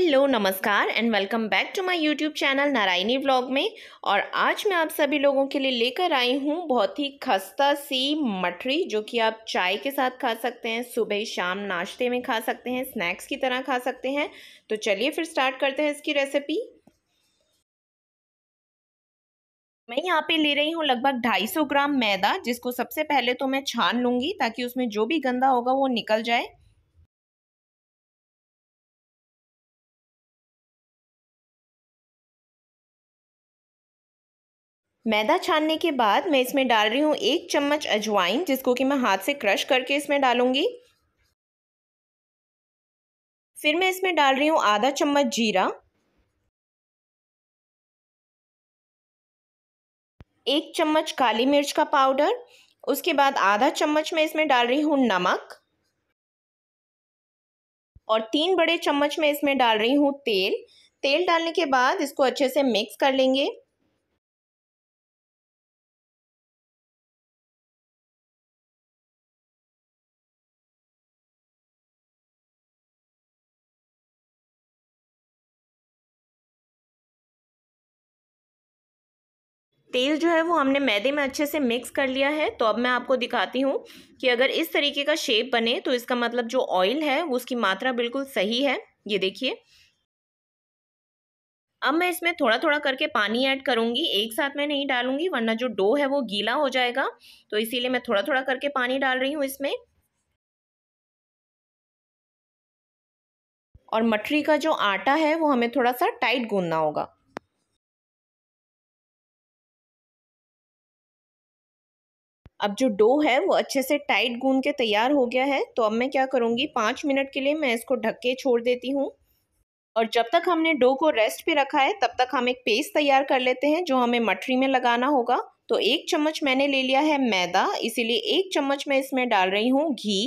hello नमस्कार and welcome back to my YouTube channel Narayani vlog में और आज मैं आप सभी लोगों के लिए लेकर आई हूँ बहुत ही खस्ता सी मठरी जो कि आप चाय के साथ खा सकते हैं सुबह शाम नाश्ते में खा सकते हैं स्नैक्स की तरह खा सकते हैं तो चलिए फिर स्टार्ट करते हैं इसकी रेसिपी मैं यहाँ पे ले रही हूँ लगभग 250 ग्राम मैदा जिसको सबसे पहले तो मैं छान लूँगी ताकि उसमें जो भी गंदा होगा वो निकल जाए मैदा छानने के बाद मैं इसमें डाल रही हूँ एक चम्मच अजवाइन जिसको कि मैं हाथ से क्रश करके इसमें डालूंगी फिर मैं इसमें डाल रही हूँ आधा चम्मच जीरा एक चम्मच काली मिर्च का पाउडर उसके बाद आधा चम्मच मैं इसमें डाल रही हूँ नमक और तीन बड़े चम्मच मैं इसमें डाल रही हूँ तेल तेल डालने के बाद इसको अच्छे से मिक्स कर लेंगे तेल जो है वो हमने मैदे में अच्छे से मिक्स कर लिया है तो अब मैं आपको दिखाती हूँ कि अगर इस तरीके का शेप बने तो इसका मतलब जो ऑयल है वो उसकी मात्रा बिल्कुल सही है ये देखिए अब मैं इसमें थोड़ा थोड़ा करके पानी ऐड करूँगी एक साथ में नहीं डालूंगी वरना जो डो है वो गीला हो जाएगा तो इसीलिए मैं थोड़ा थोड़ा करके पानी डाल रही हूँ इसमें और मटरी का जो आटा है वो हमें थोड़ा सा टाइट गूंदना होगा अब जो डो है वो अच्छे से टाइट गून के तैयार हो गया है तो अब मैं क्या करूँगी पाँच मिनट के लिए मैं इसको ढक के छोड़ देती हूँ और जब तक हमने डो को रेस्ट पे रखा है तब तक हम एक पेस्ट तैयार कर लेते हैं जो हमें मठरी में लगाना होगा तो एक चम्मच मैंने ले लिया है मैदा इसीलिए एक चम्मच मैं इसमें डाल रही हूँ घी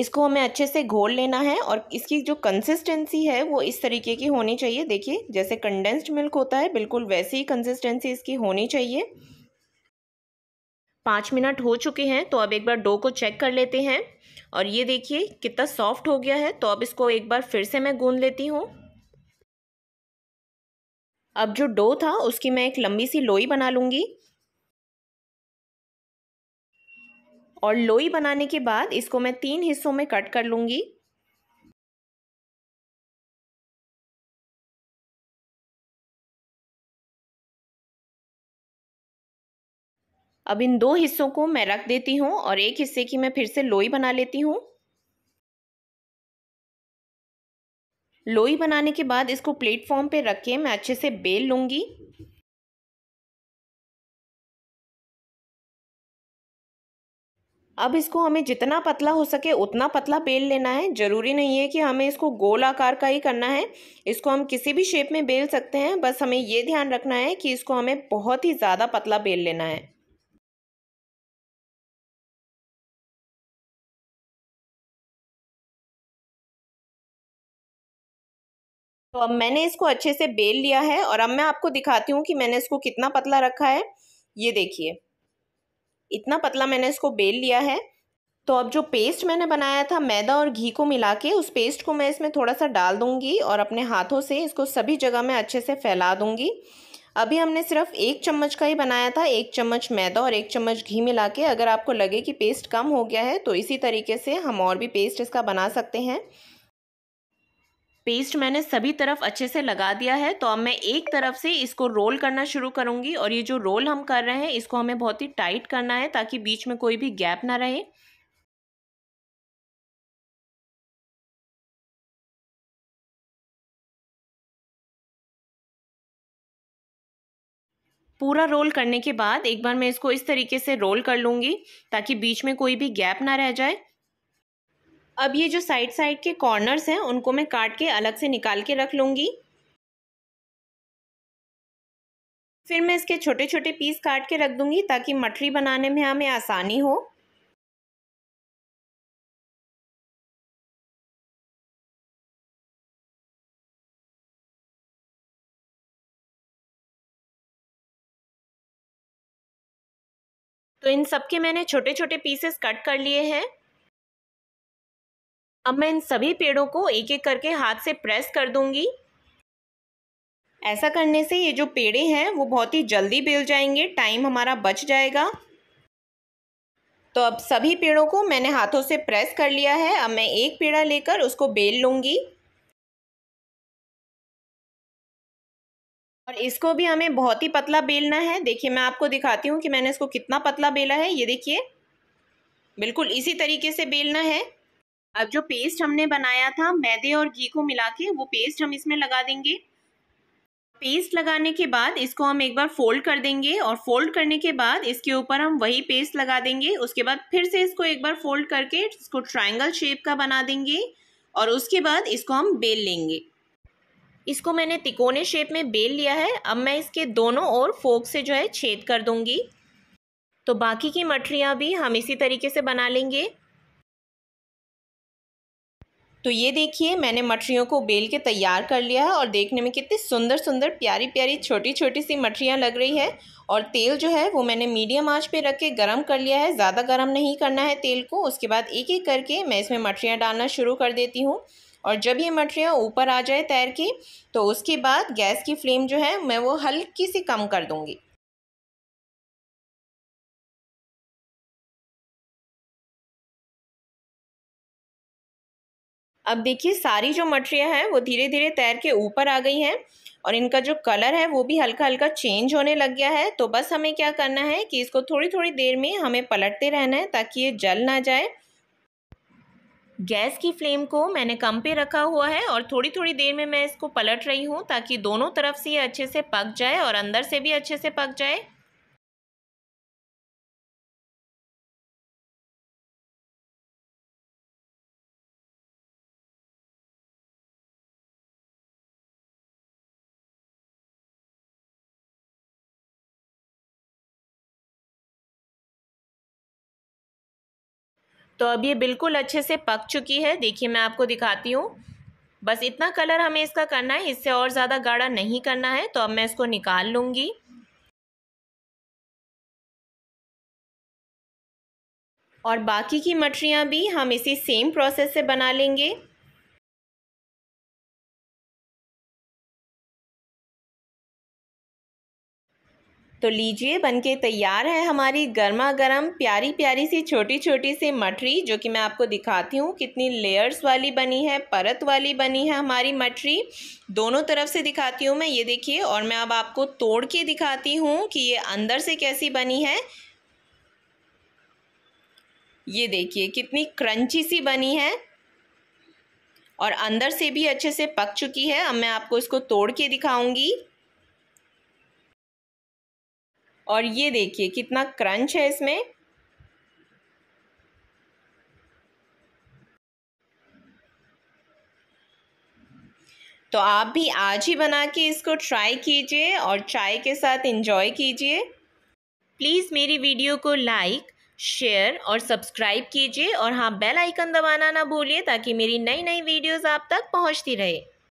इसको हमें अच्छे से घोल लेना है और इसकी जो कंसिस्टेंसी है वो इस तरीके की होनी चाहिए देखिए जैसे कंडेंस्ड मिल्क होता है बिल्कुल वैसी ही कंसिस्टेंसी इसकी होनी चाहिए पाँच मिनट हो चुके हैं तो अब एक बार डो को चेक कर लेते हैं और ये देखिए कितना सॉफ्ट हो गया है तो अब इसको एक बार फिर से मैं गूंद लेती हूँ अब जो डो था उसकी मैं एक लंबी सी लोई बना लूँगी और लोई बनाने के बाद इसको मैं तीन हिस्सों में कट कर लूँगी अब इन दो हिस्सों को मैं रख देती हूँ और एक हिस्से की मैं फिर से लोई बना लेती हूँ लोई बनाने के बाद इसको प्लेटफॉर्म पे रख के मैं अच्छे से बेल लूँगी अब इसको हमें जितना पतला हो सके उतना पतला बेल लेना है ज़रूरी नहीं है कि हमें इसको गोल आकार का ही करना है इसको हम किसी भी शेप में बेल सकते हैं बस हमें ये ध्यान रखना है कि इसको हमें बहुत ही ज़्यादा पतला बेल लेना है तो अब मैंने इसको अच्छे से बेल लिया है और अब मैं आपको दिखाती हूँ कि मैंने इसको कितना पतला रखा है ये देखिए इतना पतला मैंने इसको बेल लिया है तो अब जो पेस्ट मैंने बनाया था मैदा और घी को मिला के उस पेस्ट को मैं इसमें थोड़ा सा डाल दूँगी और अपने हाथों से इसको सभी जगह में अच्छे से फैला दूँगी अभी हमने सिर्फ एक चम्मच का ही बनाया था एक चम्मच मैदा और एक चम्मच घी मिला के अगर आपको लगे कि पेस्ट कम हो गया है तो इसी तरीके से हम और भी पेस्ट इसका बना सकते हैं पेस्ट मैंने सभी तरफ अच्छे से लगा दिया है तो अब मैं एक तरफ से इसको रोल करना शुरू करूंगी और ये जो रोल हम कर रहे हैं इसको हमें बहुत ही टाइट करना है ताकि बीच में कोई भी गैप ना रहे पूरा रोल करने के बाद एक बार मैं इसको इस तरीके से रोल कर लूँगी ताकि बीच में कोई भी गैप ना रह जाए अब ये जो साइड साइड के कॉर्नर्स हैं उनको मैं काट के अलग से निकाल के रख लूँगी फिर मैं इसके छोटे छोटे पीस काट के रख दूँगी ताकि मठरी बनाने में हमें आसानी हो तो इन सब के मैंने छोटे छोटे पीसेस कट कर लिए हैं अब मैं इन सभी पेड़ों को एक एक करके हाथ से प्रेस कर दूंगी ऐसा करने से ये जो पेड़े हैं वो बहुत ही जल्दी बेल जाएंगे टाइम हमारा बच जाएगा तो अब सभी पेड़ों को मैंने हाथों से प्रेस कर लिया है अब मैं एक पेड़ा लेकर उसको बेल लूँगी और इसको भी हमें बहुत ही पतला बेलना है देखिए मैं आपको दिखाती हूँ कि मैंने इसको कितना पतला बेला है ये देखिए बिल्कुल इसी तरीके से बेलना है अब जो पेस्ट हमने बनाया था मैदे और घी को मिला के वो पेस्ट हम इसमें लगा देंगे पेस्ट लगाने के बाद इसको हम एक बार फोल्ड कर देंगे और फोल्ड करने के बाद इसके ऊपर हम वही पेस्ट लगा देंगे उसके बाद फिर से इसको एक बार फोल्ड करके इसको ट्रायंगल शेप का बना देंगे और उसके बाद इसको हम बेल लेंगे इसको मैंने तिकोने शेप में बेल लिया है अब मैं इसके दोनों ओर फोक से जो है छेद कर दूंगी तो बाकी की मठरियाँ भी हम इसी तरीके से बना लेंगे तो ये देखिए मैंने मटरियों को बेल के तैयार कर लिया है और देखने में कितनी सुंदर सुंदर प्यारी प्यारी छोटी छोटी सी मठरियाँ लग रही है और तेल जो है वो मैंने मीडियम आंच पे रख के गर्म कर लिया है ज़्यादा गर्म नहीं करना है तेल को उसके बाद एक एक करके मैं इसमें मटरियाँ डालना शुरू कर देती हूँ और जब ये मटरियाँ ऊपर आ जाए तैर के तो उसके बाद गैस की फ्लेम जो है मैं वो हल्की सी कम कर दूँगी अब देखिए सारी जो मटरियाँ हैं वो धीरे धीरे तैर के ऊपर आ गई हैं और इनका जो कलर है वो भी हल्का हल्का चेंज होने लग गया है तो बस हमें क्या करना है कि इसको थोड़ी थोड़ी देर में हमें पलटते रहना है ताकि ये जल ना जाए गैस की फ्लेम को मैंने कम पे रखा हुआ है और थोड़ी थोड़ी देर में मैं इसको पलट रही हूँ ताकि दोनों तरफ से ये अच्छे से पक जाए और अंदर से भी अच्छे से पक जाए तो अब ये बिल्कुल अच्छे से पक चुकी है देखिए मैं आपको दिखाती हूँ बस इतना कलर हमें इसका करना है इससे और ज़्यादा गाढ़ा नहीं करना है तो अब मैं इसको निकाल लूँगी और बाकी की मटरियाँ भी हम इसी सेम प्रोसेस से बना लेंगे तो लीजिए बनके तैयार है हमारी गर्मा गर्म प्यारी प्यारी सी छोटी छोटी सी मठरी जो कि मैं आपको दिखाती हूँ कितनी लेयर्स वाली बनी है परत वाली बनी है हमारी मठरी दोनों तरफ से दिखाती हूँ मैं ये देखिए और मैं अब आपको तोड़ के दिखाती हूँ कि ये अंदर से कैसी बनी है ये देखिए कितनी क्रंची सी बनी है और अंदर से भी अच्छे से पक चुकी है अब मैं आपको इसको तोड़ के दिखाऊंगी और ये देखिए कितना क्रंच है इसमें तो आप भी आज ही बना के इसको ट्राई कीजिए और चाय के साथ इंजॉय कीजिए प्लीज़ मेरी वीडियो को लाइक शेयर और सब्सक्राइब कीजिए और हाँ बेल आइकन दबाना ना भूलिए ताकि मेरी नई नई वीडियोस आप तक पहुंचती रहे